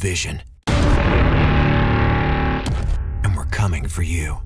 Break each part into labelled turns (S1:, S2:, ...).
S1: division. And we're coming for you.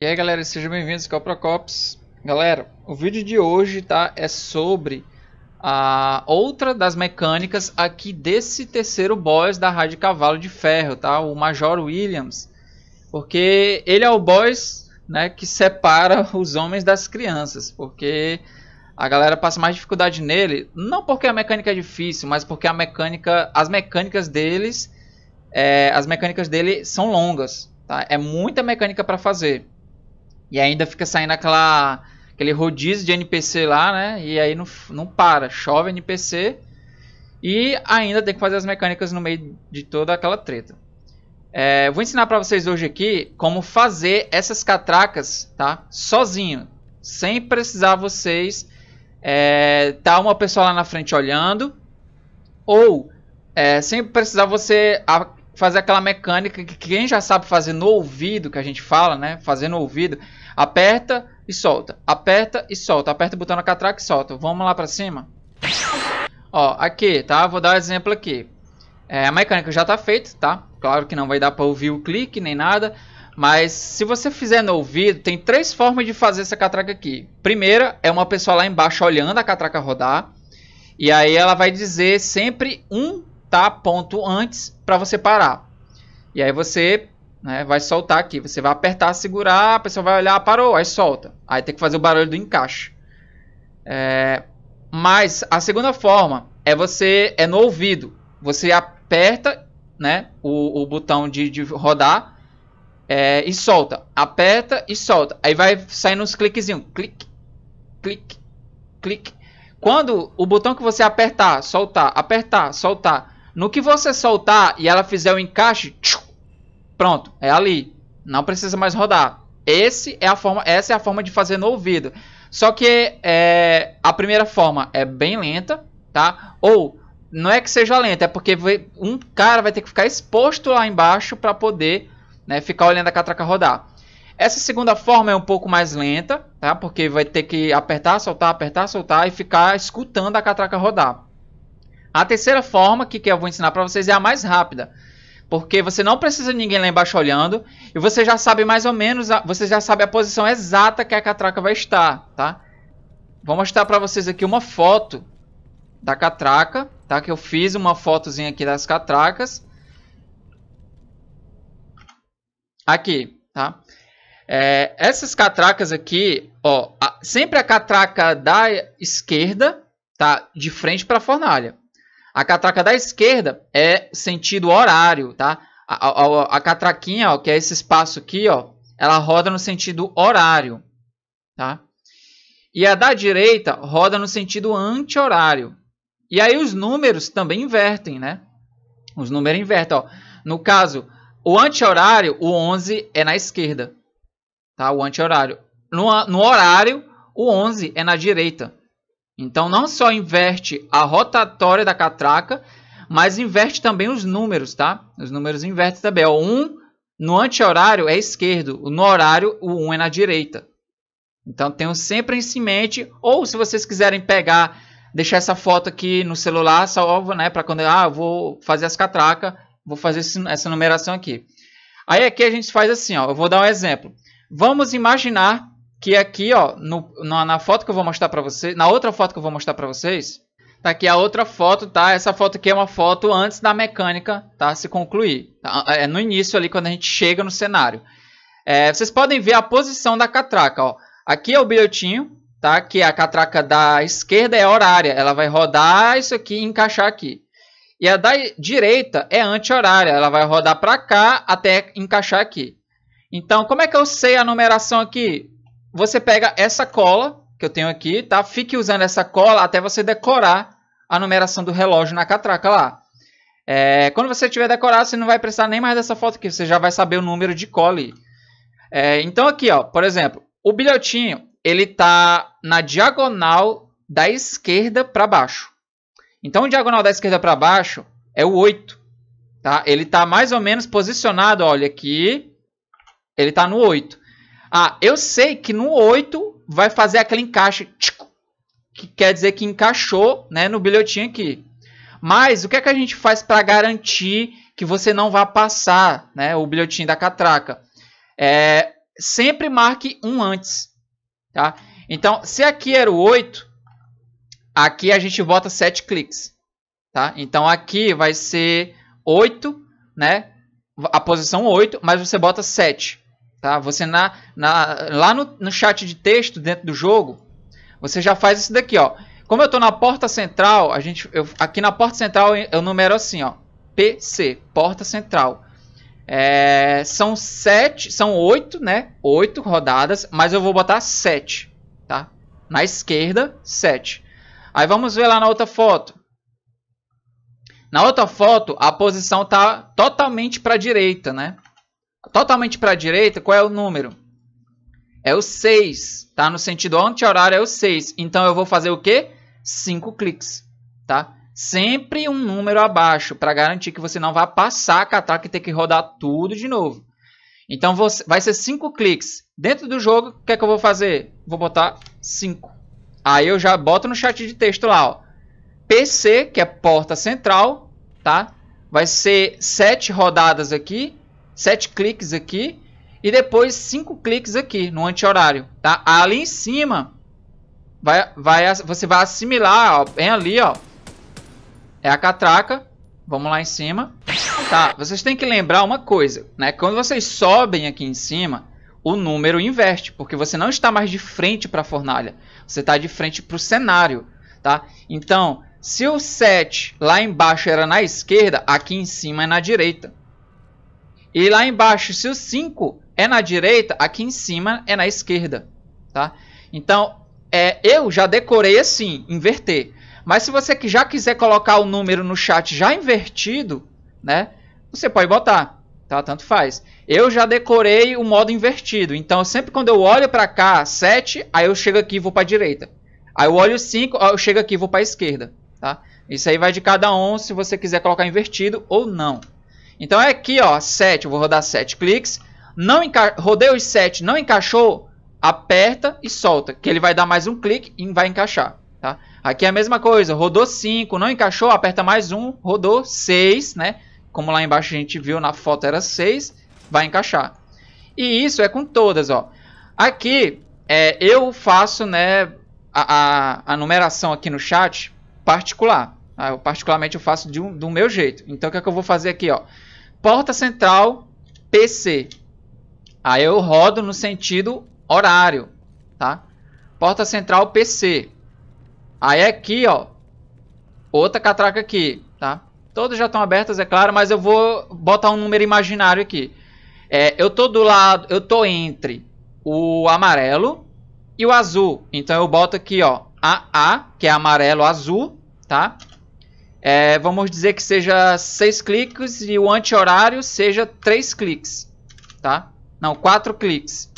S1: E aí galera, sejam bem-vindos ao Procops. Galera, o vídeo de hoje tá, é sobre a outra das mecânicas aqui desse terceiro boss da Rádio Cavalo de Ferro, tá? O Major Williams. Porque ele é o boss né, que separa os homens das crianças, porque a galera passa mais dificuldade nele, não porque a mecânica é difícil, mas porque a mecânica, as mecânicas deles, é, as mecânicas dele são longas, tá? É muita mecânica para fazer. E ainda fica saindo aquela aquele rodízio de NPC lá, né? E aí não, não para, chove NPC e ainda tem que fazer as mecânicas no meio de toda aquela treta. É, vou ensinar para vocês hoje aqui como fazer essas catracas, tá? Sozinho, sem precisar vocês é, tá uma pessoa lá na frente olhando ou é, sem precisar você fazer aquela mecânica que quem já sabe fazer no ouvido que a gente fala, né? Fazer no ouvido, aperta e solta, aperta e solta, aperta o botão na catraca e solta. Vamos lá para cima. Ó, aqui, tá? Vou dar um exemplo aqui. É, a mecânica já está feita, tá? Claro que não vai dar para ouvir o clique nem nada. Mas se você fizer no ouvido, tem três formas de fazer essa catraca aqui. Primeira é uma pessoa lá embaixo olhando a catraca rodar. E aí ela vai dizer sempre um tá ponto antes para você parar. E aí você né, vai soltar aqui. Você vai apertar, segurar, a pessoa vai olhar, parou, aí solta. Aí tem que fazer o barulho do encaixe. É... Mas a segunda forma é você é no ouvido. Você aperta aperta né, o, o botão de, de rodar é, e solta. Aperta e solta. Aí vai saindo uns cliquezinhos. Clique, clique, clique. Quando o botão que você apertar, soltar, apertar, soltar. No que você soltar e ela fizer o encaixe, pronto, é ali. Não precisa mais rodar. Esse é a forma, essa é a forma de fazer no ouvido. Só que é, a primeira forma é bem lenta, tá? Ou não é que seja lento, é porque um cara vai ter que ficar exposto lá embaixo para poder né, ficar olhando a catraca rodar. Essa segunda forma é um pouco mais lenta, tá? Porque vai ter que apertar, soltar, apertar, soltar e ficar escutando a catraca rodar. A terceira forma, que, que eu vou ensinar para vocês, é a mais rápida. Porque você não precisa de ninguém lá embaixo olhando e você já sabe mais ou menos, a, você já sabe a posição exata que a catraca vai estar, tá? Vou mostrar para vocês aqui uma foto da catraca Tá? Que eu fiz uma fotozinha aqui das catracas. Aqui, tá? É, essas catracas aqui, ó, a, sempre a catraca da esquerda tá de frente para a fornalha. A catraca da esquerda é sentido horário, tá? A, a, a, catraquinha, ó, que é esse espaço aqui, ó, ela roda no sentido horário, tá? E a da direita roda no sentido anti-horário. E aí os números também invertem, né? Os números invertem, ó. No caso, o anti-horário, o 11 é na esquerda, tá? O anti-horário. No, no horário, o 11 é na direita. Então, não só inverte a rotatória da catraca, mas inverte também os números, tá? Os números invertem também. O 1 no anti-horário é esquerdo, no horário o 1 é na direita. Então, tenham sempre em si mente, ou se vocês quiserem pegar deixar essa foto aqui no celular salva, né? Para quando ah, vou fazer as catracas, vou fazer esse, essa numeração aqui. Aí aqui a gente faz assim, ó. Eu vou dar um exemplo. Vamos imaginar que aqui, ó, no, na, na foto que eu vou mostrar para vocês, na outra foto que eu vou mostrar para vocês, tá aqui a outra foto, tá? Essa foto aqui é uma foto antes da mecânica, tá? Se concluir, tá? É, é no início ali quando a gente chega no cenário. É, vocês podem ver a posição da catraca, ó. Aqui é o bilhetinho, tá? Que a catraca da esquerda é horária, ela vai rodar isso aqui e encaixar aqui. E a da direita é anti-horária, ela vai rodar para cá até encaixar aqui. Então, como é que eu sei a numeração aqui? Você pega essa cola que eu tenho aqui, tá? Fique usando essa cola até você decorar a numeração do relógio na catraca lá. É, quando você tiver decorado, você não vai precisar nem mais dessa foto aqui, você já vai saber o número de cola. É, então aqui, ó, por exemplo, o bilhotinho, ele tá na diagonal da esquerda para baixo. Então, a diagonal da esquerda para baixo é o 8. Tá? Ele está mais ou menos posicionado, olha aqui. Ele está no 8. Ah, eu sei que no 8 vai fazer aquele encaixe. Tchico, que quer dizer que encaixou né, no bilhetinho aqui. Mas o que, é que a gente faz para garantir que você não vá passar né, o bilhetinho da catraca? É, sempre marque um antes. Tá? Então, se aqui era o 8, aqui a gente bota 7 cliques. Tá? Então, aqui vai ser 8, né? A posição 8, mas você bota 7. Tá? Você na, na, lá no, no chat de texto dentro do jogo, você já faz isso daqui, ó. Como eu estou na porta central, a gente, eu, aqui na porta central eu numero assim, ó. PC, porta central. É, são sete, são oito, né? Oito rodadas, mas eu vou botar 7. Na esquerda, 7. Aí vamos ver lá na outra foto. Na outra foto, a posição está totalmente para a direita, né? Totalmente para a direita, qual é o número? É o 6, tá? No sentido anti-horário é o 6. Então, eu vou fazer o quê? 5 cliques, tá? Sempre um número abaixo, para garantir que você não vá passar, catar que tem que rodar tudo de novo. Então, vai ser 5 cliques. Dentro do jogo, o que é que eu vou fazer? Vou botar 5. Aí eu já boto no chat de texto lá, ó. PC, que é porta central, tá? Vai ser 7 rodadas aqui, 7 cliques aqui e depois 5 cliques aqui no anti-horário, tá? Ali em cima vai, vai você vai assimilar, ó, bem ali, ó. É a catraca. Vamos lá em cima. Tá, vocês têm que lembrar uma coisa, né? Quando vocês sobem aqui em cima, o número inverte, porque você não está mais de frente para a fornalha, você está de frente para o cenário, tá? Então, se o 7 lá embaixo era na esquerda, aqui em cima é na direita. E lá embaixo, se o 5 é na direita, aqui em cima é na esquerda, tá? Então, é, eu já decorei assim, inverter. Mas se você já quiser colocar o número no chat já invertido, né? Você pode botar tá? Tanto faz. Eu já decorei o modo invertido, então sempre quando eu olho para cá, 7, aí eu chego aqui e vou para direita. Aí eu olho 5, eu chego aqui e vou para esquerda, tá? Isso aí vai de cada um se você quiser colocar invertido ou não. Então é aqui, ó, 7, eu vou rodar 7 cliques. Não enca... rodei os 7, não encaixou, aperta e solta, que ele vai dar mais um clique e vai encaixar, tá? Aqui é a mesma coisa, rodou 5, não encaixou, aperta mais um, rodou 6, né? Como lá embaixo a gente viu na foto era 6, vai encaixar. E isso é com todas, ó. Aqui, é, eu faço, né, a, a, a, numeração aqui no chat particular. Tá? Eu, particularmente eu faço de um, do meu jeito. Então, o que é que eu vou fazer aqui, ó? Porta central PC. Aí eu rodo no sentido horário, tá? Porta central PC. Aí aqui, ó, outra catraca aqui. Todas já estão abertas, é claro, mas eu vou botar um número imaginário aqui. É, eu tô do lado, eu tô entre o amarelo e o azul. Então eu boto aqui, ó, AA, que é amarelo azul, tá? É, vamos dizer que seja 6 cliques e o anti-horário seja 3 cliques, tá? Não, 4 cliques.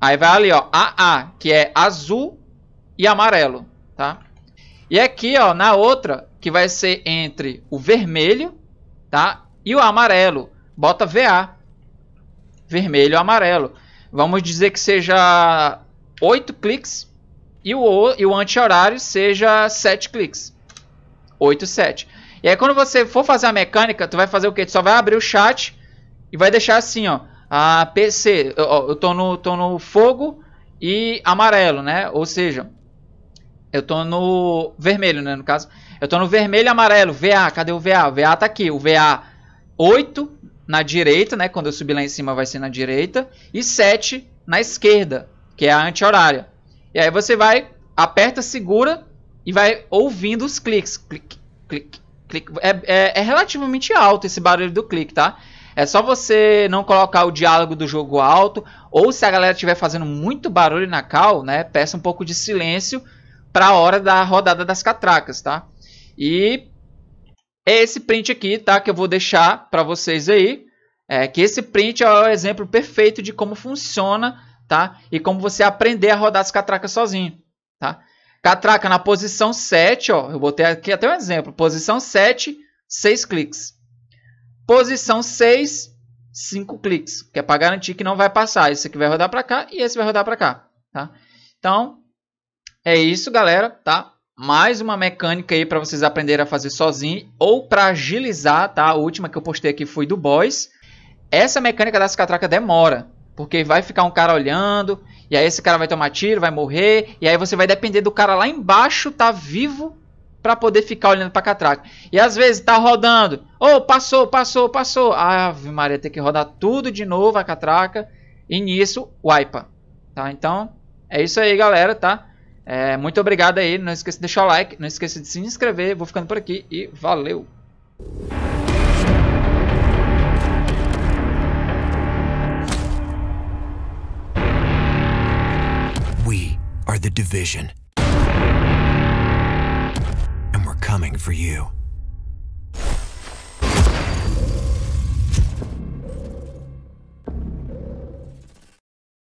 S1: Aí vai ali, ó, AA, que é azul e amarelo, tá? E aqui, ó, na outra, que vai ser entre o vermelho, tá? E o amarelo. Bota VA. Vermelho, amarelo. Vamos dizer que seja 8 cliques e o, e o anti-horário seja 7 cliques. 8, 7. E aí quando você for fazer a mecânica, tu vai fazer o quê? Tu só vai abrir o chat e vai deixar assim, ó. A PC, eu, eu tô, no, tô no fogo e amarelo, né? Ou seja, eu tô no vermelho, né, no caso. Eu tô no vermelho e amarelo, VA, cadê o VA? O VA tá aqui, o VA 8 na direita, né, quando eu subir lá em cima vai ser na direita, e 7 na esquerda, que é a anti-horária. E aí você vai, aperta, segura e vai ouvindo os cliques. Clique, clique, clique. É, é, é relativamente alto esse barulho do clique, tá? É só você não colocar o diálogo do jogo alto, ou se a galera estiver fazendo muito barulho na cal, né, peça um pouco de silêncio para a hora da rodada das catracas, tá? E é esse print aqui, tá? Que eu vou deixar para vocês aí. É, que esse print é o exemplo perfeito de como funciona, tá? E como você aprender a rodar as catracas sozinho, tá? Catraca na posição 7, ó. Eu botei aqui até um exemplo. Posição 7, 6 cliques. Posição 6, 5 cliques. Que é para garantir que não vai passar. Esse aqui vai rodar para cá e esse vai rodar para cá, tá? Então, é isso, galera, tá? Mais uma mecânica aí para vocês aprenderem a fazer sozinho ou para agilizar, tá? A última que eu postei aqui foi do boss. Essa mecânica da catraca demora, porque vai ficar um cara olhando, e aí esse cara vai tomar tiro, vai morrer, e aí você vai depender do cara lá embaixo tá vivo para poder ficar olhando pra catraca. E às vezes tá rodando, oh, passou, passou, passou. Ave Maria, tem que rodar tudo de novo a catraca, e nisso, wipe, Tá? Então, é isso aí, galera, tá? É, muito obrigado aí, não esqueça de deixar o like, não esqueça de se inscrever, vou ficando por aqui e valeu! We are the division. And we're coming for you.